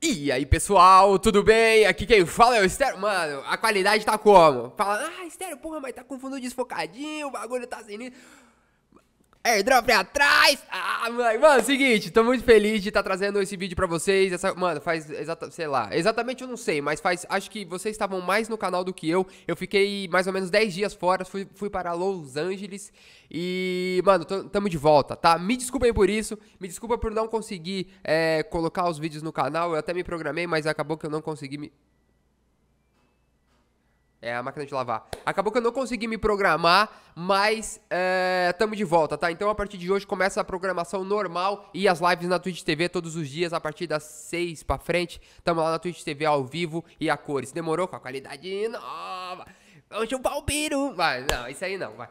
E aí pessoal, tudo bem? Aqui quem fala é o estéreo. Mano, a qualidade tá como? Fala, ah, estéreo, porra, mas tá com fundo desfocadinho, o bagulho tá sem. Airdrop atrás! Ah, mano, o seguinte, tô muito feliz de estar tá trazendo esse vídeo pra vocês. Essa, mano, faz, exata, sei lá, exatamente eu não sei, mas faz, acho que vocês estavam mais no canal do que eu. Eu fiquei mais ou menos 10 dias fora, fui, fui para Los Angeles e, mano, tamo de volta, tá? Me desculpem por isso, me desculpa por não conseguir é, colocar os vídeos no canal. Eu até me programei, mas acabou que eu não consegui me... É a máquina de lavar. Acabou que eu não consegui me programar, mas é, tamo de volta, tá? Então a partir de hoje começa a programação normal e as lives na Twitch TV todos os dias a partir das 6 pra frente. Tamo lá na Twitch TV ao vivo e a cores. Demorou com a qualidade nova. Vamos chupar o piru. Vai, não, isso aí não, vai.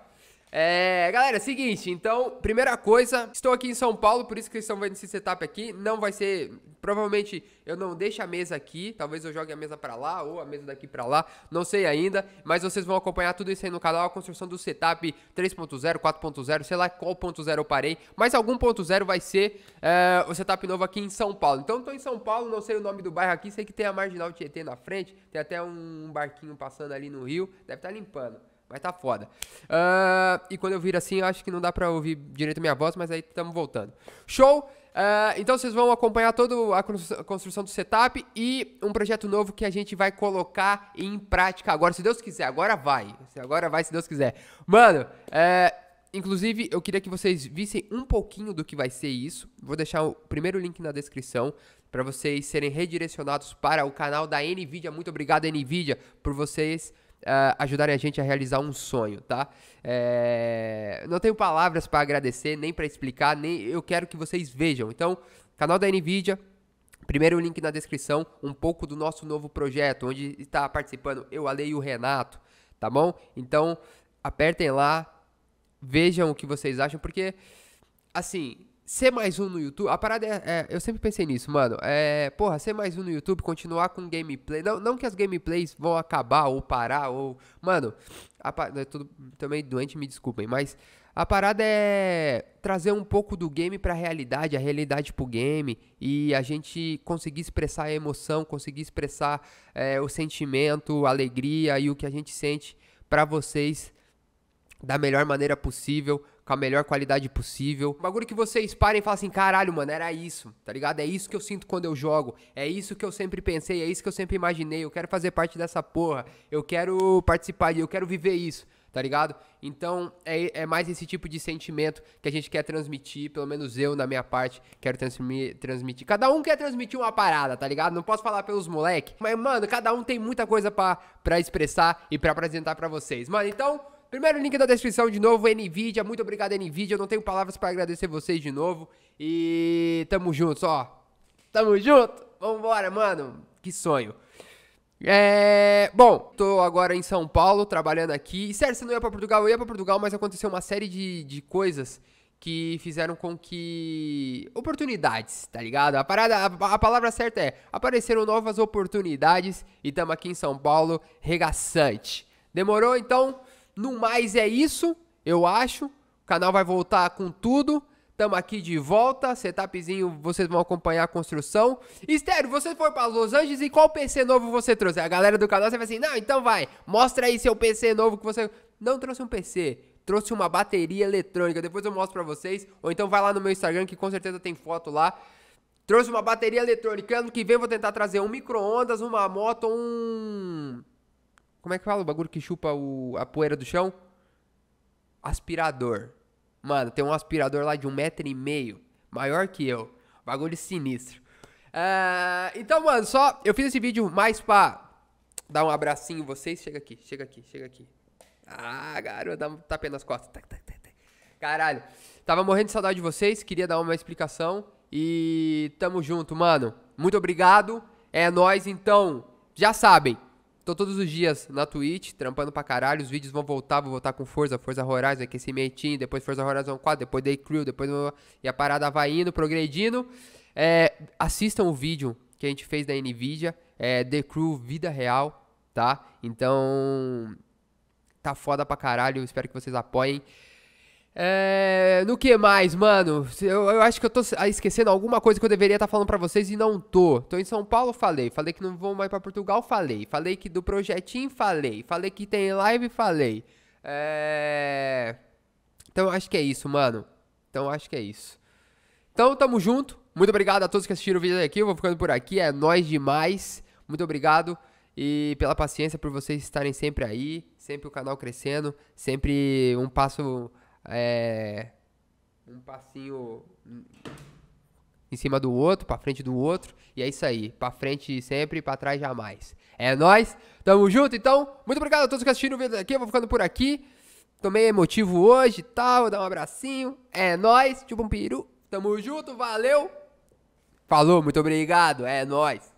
É, galera, é seguinte, então, primeira coisa, estou aqui em São Paulo, por isso que vocês estão vendo esse setup aqui, não vai ser, provavelmente eu não deixo a mesa aqui, talvez eu jogue a mesa para lá ou a mesa daqui para lá, não sei ainda, mas vocês vão acompanhar tudo isso aí no canal, a construção do setup 3.0, 4.0, sei lá qual ponto zero eu parei, mas algum ponto zero vai ser é, o setup novo aqui em São Paulo. Então, estou em São Paulo, não sei o nome do bairro aqui, sei que tem a Marginal Tietê na frente, tem até um barquinho passando ali no rio, deve estar tá limpando. Mas tá foda. Uh, e quando eu viro assim, eu acho que não dá pra ouvir direito minha voz, mas aí estamos voltando. Show! Uh, então vocês vão acompanhar toda a construção do setup e um projeto novo que a gente vai colocar em prática agora, se Deus quiser. Agora vai. Agora vai, se Deus quiser. Mano, uh, inclusive eu queria que vocês vissem um pouquinho do que vai ser isso. Vou deixar o primeiro link na descrição para vocês serem redirecionados para o canal da Nvidia. Muito obrigado, Nvidia, por vocês uh, ajudarem a gente a realizar um sonho, tá? É... Não tenho palavras para agradecer, nem para explicar, nem eu quero que vocês vejam. Então, canal da Nvidia, Primeiro link na descrição, um pouco do nosso novo projeto, onde está participando eu, Lei e o Renato, tá bom? Então, apertem lá, vejam o que vocês acham, porque, assim, ser mais um no YouTube, a parada é, é, Eu sempre pensei nisso, mano. É, porra, ser mais um no YouTube, continuar com gameplay. Não, não que as gameplays vão acabar ou parar ou. Mano, a, é tudo, também doente, me desculpem, mas a parada é trazer um pouco do game pra realidade, a realidade pro game e a gente conseguir expressar a emoção, conseguir expressar é, o sentimento, a alegria e o que a gente sente para vocês da melhor maneira possível com a melhor qualidade possível. Um bagulho que vocês parem e falem assim, caralho, mano, era isso, tá ligado? É isso que eu sinto quando eu jogo, é isso que eu sempre pensei, é isso que eu sempre imaginei, eu quero fazer parte dessa porra, eu quero participar disso, eu quero viver isso tá ligado? Então é, é, mais esse tipo de sentimento que a gente quer transmitir, pelo menos eu, na minha parte, quero transmitir, transmitir. Cada um quer transmitir uma parada, tá ligado? Não posso falar pelos moleques. mas, mano, cada um tem muita coisa para expressar e para apresentar para vocês. Mano, então Primeiro link da descrição de novo, Nvidia. Muito obrigado, Nvidia. Eu não tenho palavras para agradecer vocês de novo. E tamo junto, ó. Tamo junto. Vambora, mano. Que sonho. É. Bom, tô agora em São Paulo, trabalhando aqui. E sério, se não ia pra Portugal, eu ia pra Portugal, mas aconteceu uma série de, de coisas que fizeram com que. Oportunidades, tá ligado? A, parada, a, a palavra certa é: apareceram novas oportunidades e tamo aqui em São Paulo, regaçante. Demorou então? No mais é isso, eu acho. O canal vai voltar com tudo. Tamo aqui de volta, setupzinho, vocês vão acompanhar a construção. Estéreo, você foi para Los Angeles e qual PC novo você trouxe? A galera do canal, você vai assim, não, então vai, mostra aí seu PC novo que você... Não trouxe um PC, trouxe uma bateria eletrônica, depois eu mostro pra vocês. Ou então vai lá no meu Instagram que com certeza tem foto lá. Trouxe uma bateria eletrônica, ano que vem vou tentar trazer um micro-ondas, uma moto, um... Como é que fala o bagulho que chupa o, a poeira do chão? Aspirador. Mano, tem um aspirador lá de um metro e meio. Maior que eu. Bagulho sinistro. Uh, então, mano, só. Eu fiz esse vídeo mais pra dar um abracinho em vocês. Chega aqui, chega aqui, chega aqui. Ah, garoto, dá um tapinha nas costas. Caralho. Tava morrendo de saudade de vocês, queria dar uma explicação. E tamo junto, mano. Muito obrigado. É nós então. Já sabem. Tô então, todos os dias na Twitch, trampando pra caralho. Os vídeos vão voltar, vou voltar com força. Forza Horizon, aquecimento, depois Forza Horizon 4, depois Day Crew, depois... E a parada vai indo, progredindo. É, assistam o vídeo que a gente fez da NVIDIA, é The Crew Vida Real, tá? Então... Tá foda pra caralho, espero que vocês apoiem. É, no que mais, mano? Eu, eu, acho que eu tô ah, esquecendo alguma coisa que eu deveria estar tá falando para vocês e não tô. Tô em São Paulo, falei. Falei que não vou mais para Portugal, falei. Falei que do projetinho, falei. Falei que tem live, falei. É... Então acho que é isso, mano. Então acho que é isso. Então tamo junto. Muito obrigado a todos que assistiram o vídeo aqui. Eu vou ficando por aqui. É nós demais. Muito obrigado e pela paciência por vocês estarem sempre aí, sempre o canal crescendo, sempre um passo é, um passinho em cima do outro, para frente do outro, e é isso aí, para frente sempre, para trás jamais. É nós, tamo junto então. Muito obrigado a todos que assistiram o vídeo aqui, eu vou ficando por aqui. Tomei emotivo hoje e tá, tal, vou dar um abracinho. É nós, tipo um peru. Tamo junto, valeu. Falou, muito obrigado. É nós.